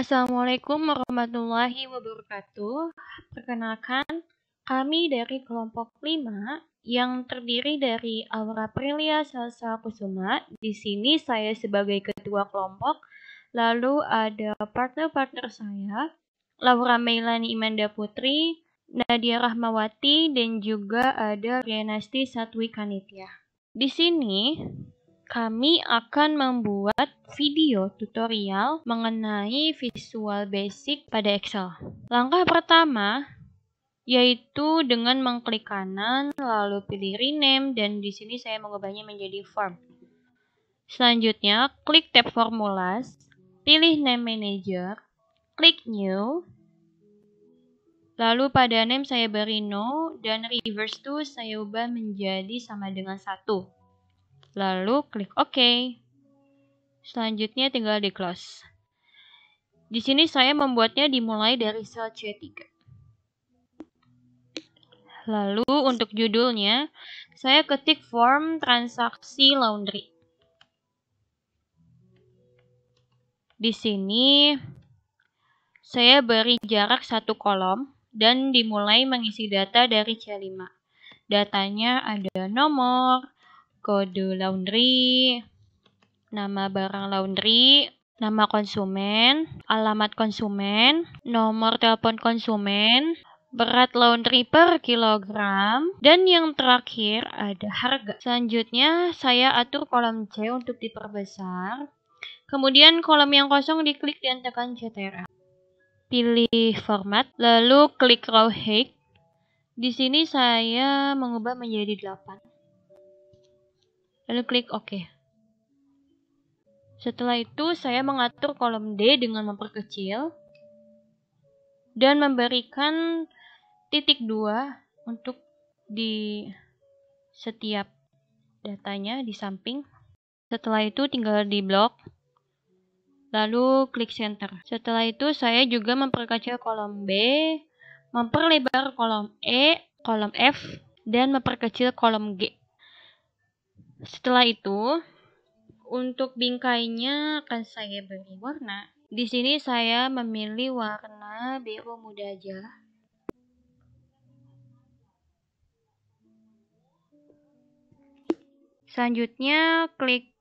Assalamualaikum warahmatullahi wabarakatuh. Perkenalkan, kami dari kelompok 5 yang terdiri dari Aura Prilia Salsa Kusuma. Di sini saya sebagai ketua kelompok, lalu ada partner-partner saya, Laura Meilani Imanda Putri, Nadia Rahmawati, dan juga ada Rianasti Satwi Kanitya. Di sini, kami akan membuat video tutorial mengenai Visual Basic pada Excel. Langkah pertama yaitu dengan mengklik kanan lalu pilih rename dan di sini saya mengubahnya menjadi form. Selanjutnya, klik tab formulas, pilih name manager, klik new, lalu pada name saya beri no dan reverse to saya ubah menjadi sama dengan satu lalu klik OK. Selanjutnya tinggal di close. Di sini saya membuatnya dimulai dari sel C3. Lalu untuk judulnya, saya ketik form transaksi laundry. Di sini saya beri jarak satu kolom dan dimulai mengisi data dari C5. Datanya ada nomor, kode laundry, nama barang laundry, nama konsumen, alamat konsumen, nomor telepon konsumen, berat laundry per kilogram, dan yang terakhir ada harga. Selanjutnya, saya atur kolom C untuk diperbesar. Kemudian kolom yang kosong diklik dan tekan CTRL. Pilih format, lalu klik row height. Di sini saya mengubah menjadi 8 lalu klik OK. Setelah itu, saya mengatur kolom D dengan memperkecil dan memberikan titik 2 untuk di setiap datanya di samping. Setelah itu tinggal di blok, lalu klik center. Setelah itu saya juga memperkecil kolom B, memperlebar kolom E, kolom F, dan memperkecil kolom G. Setelah itu, untuk bingkainya akan saya beri warna. Di sini saya memilih warna biru muda aja. Selanjutnya klik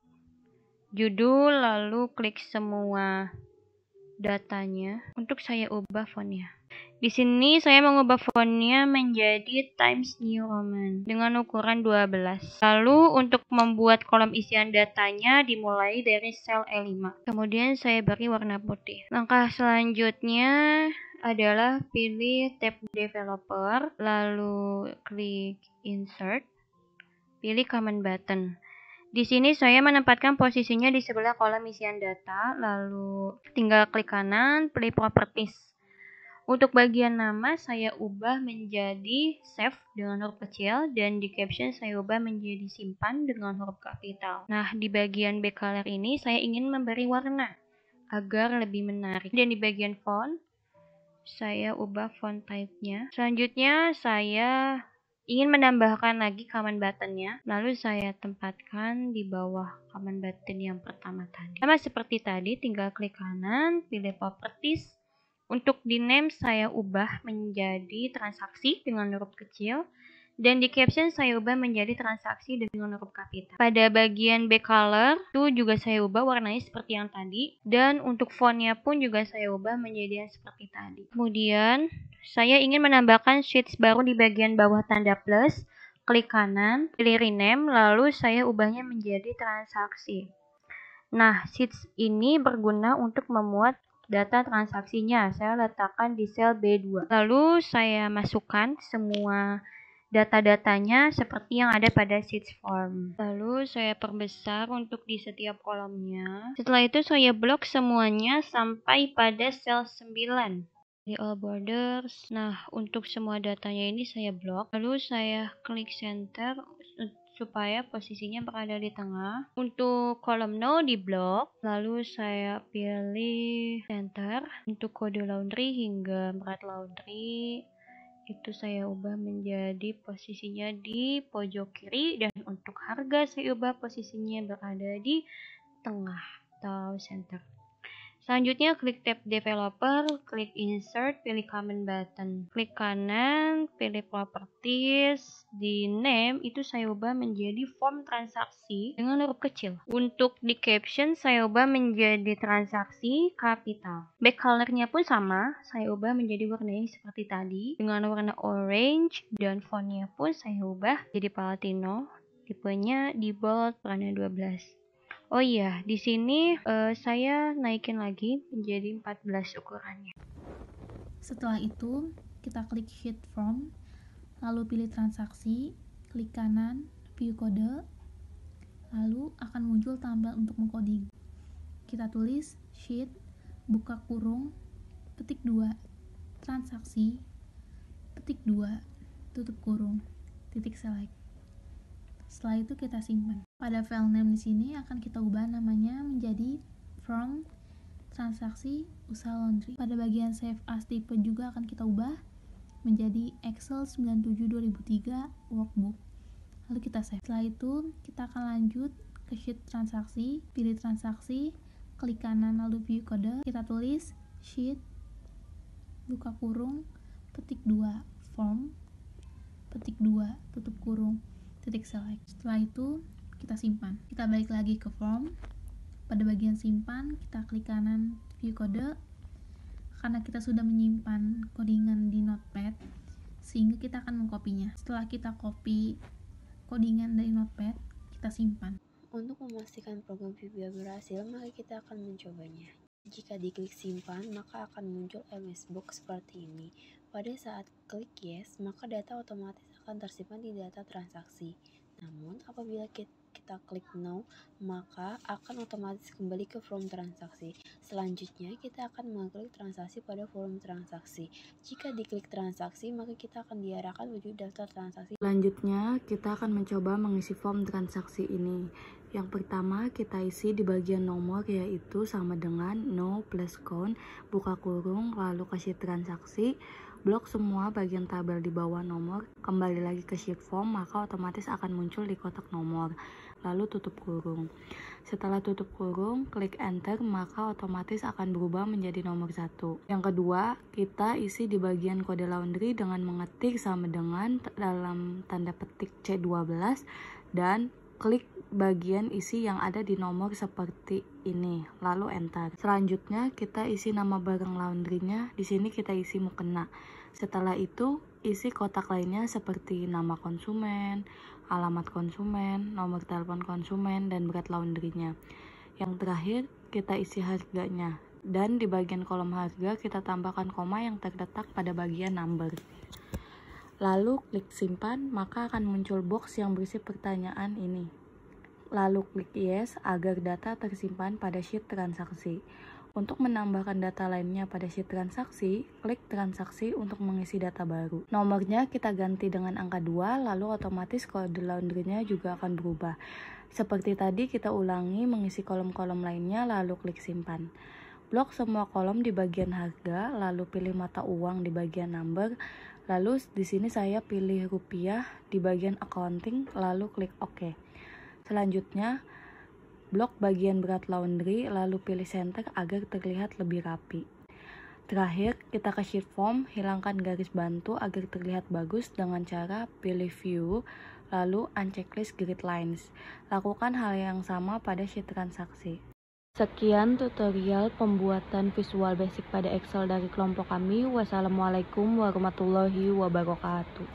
judul lalu klik semua datanya untuk saya ubah fontnya. Di sini saya mengubah fontnya menjadi Times New Roman dengan ukuran 12. Lalu untuk membuat kolom isian datanya dimulai dari sel E5. Kemudian saya beri warna putih. Langkah selanjutnya adalah pilih tab developer, lalu klik insert, pilih command button. Di sini saya menempatkan posisinya di sebelah kolom isian data, lalu tinggal klik kanan, pilih properties. Untuk bagian nama saya ubah menjadi save dengan huruf kecil dan di caption saya ubah menjadi simpan dengan huruf kapital. Nah, di bagian back color ini saya ingin memberi warna agar lebih menarik. Dan di bagian font saya ubah font type-nya. Selanjutnya saya ingin menambahkan lagi command button-nya. Lalu saya tempatkan di bawah command button yang pertama tadi. Sama seperti tadi, tinggal klik kanan, pilih properties, untuk di name saya ubah menjadi transaksi dengan huruf kecil dan di caption saya ubah menjadi transaksi dengan huruf kapital. Pada bagian back color itu juga saya ubah warnanya seperti yang tadi dan untuk fontnya pun juga saya ubah menjadi yang seperti tadi. Kemudian saya ingin menambahkan sheets baru di bagian bawah tanda plus. Klik kanan, pilih rename, lalu saya ubahnya menjadi transaksi. Nah, sheets ini berguna untuk memuat data transaksinya. Saya letakkan di sel B2. Lalu saya masukkan semua data-datanya seperti yang ada pada sheets form. Lalu saya perbesar untuk di setiap kolomnya. Setelah itu saya blok semuanya sampai pada sel 9 di all borders. Nah, untuk semua datanya ini saya blok. Lalu saya klik center supaya posisinya berada di tengah. Untuk kolom no di blok, lalu saya pilih center. Untuk kode laundry hingga berat laundry, itu saya ubah menjadi posisinya di pojok kiri dan untuk harga saya ubah posisinya berada di tengah atau center. Selanjutnya, klik tab developer, klik insert, pilih comment button. Klik kanan, pilih properties, di name itu saya ubah menjadi form transaksi dengan huruf kecil. Untuk di caption, saya ubah menjadi transaksi kapital. Back colornya pun sama, saya ubah menjadi warna yang seperti tadi, dengan warna orange, dan font-nya pun saya ubah jadi palatino, tipenya di bold, warna 12. Oh iya, di sini uh, saya naikin lagi menjadi 14 ukurannya. Setelah itu, kita klik Sheet Form, lalu pilih transaksi, klik kanan, view kode, lalu akan muncul tambah untuk mengkoding. Kita tulis sheet, buka kurung, petik 2, transaksi, petik 2, tutup kurung, titik select. Setelah itu kita simpan. Pada file name di sini akan kita ubah namanya menjadi from transaksi usaha laundry. Pada bagian save as tipe juga akan kita ubah menjadi Excel 97 2003 workbook. Lalu kita save. Setelah itu kita akan lanjut ke sheet transaksi, pilih transaksi, klik kanan lalu view kode, kita tulis sheet buka kurung petik 2 form petik 2 tutup kurung titik select setelah itu kita simpan kita balik lagi ke form pada bagian simpan kita klik kanan view kode karena kita sudah menyimpan codingan di notepad sehingga kita akan mengkopinya setelah kita copy codingan dari notepad kita simpan untuk memastikan program VBA berhasil, maka kita akan mencobanya. Jika diklik simpan, maka akan muncul MS Box seperti ini. Pada saat klik yes, maka data otomatis akan tersimpan di data transaksi. Namun, apabila kita klik no, maka akan otomatis kembali ke form transaksi. Selanjutnya, kita akan mengklik transaksi pada form transaksi. Jika diklik transaksi, maka kita akan diarahkan menuju daftar transaksi. Selanjutnya, kita akan mencoba mengisi form transaksi ini. Yang pertama, kita isi di bagian nomor yaitu sama dengan no plus count, buka kurung, lalu kasih transaksi, Blok semua bagian tabel di bawah nomor, kembali lagi ke sheet form, maka otomatis akan muncul di kotak nomor. Lalu tutup kurung. Setelah tutup kurung, klik enter, maka otomatis akan berubah menjadi nomor satu. Yang kedua, kita isi di bagian kode laundry dengan mengetik sama dengan dalam tanda petik C12 dan Klik bagian isi yang ada di nomor seperti ini, lalu enter. Selanjutnya kita isi nama barang laundrynya, di sini kita isi mukena. Setelah itu isi kotak lainnya seperti nama konsumen, alamat konsumen, nomor telepon konsumen, dan berat laundrynya. Yang terakhir kita isi harganya. Dan di bagian kolom harga kita tambahkan koma yang terletak pada bagian number. Lalu klik simpan, maka akan muncul box yang berisi pertanyaan ini. Lalu klik yes agar data tersimpan pada sheet transaksi. Untuk menambahkan data lainnya pada sheet transaksi, klik transaksi untuk mengisi data baru. Nomornya kita ganti dengan angka 2, lalu otomatis kode laundrynya juga akan berubah. Seperti tadi kita ulangi mengisi kolom-kolom lainnya lalu klik simpan. Blok semua kolom di bagian harga, lalu pilih mata uang di bagian number, Lalu di sini saya pilih rupiah di bagian accounting lalu klik OK. Selanjutnya blok bagian berat laundry lalu pilih center agar terlihat lebih rapi. Terakhir, kita ke sheet form, hilangkan garis bantu agar terlihat bagus dengan cara pilih view, lalu unchecklist grid lines. Lakukan hal yang sama pada sheet transaksi. Sekian tutorial pembuatan Visual Basic pada Excel dari kelompok kami. Wassalamualaikum warahmatullahi wabarakatuh.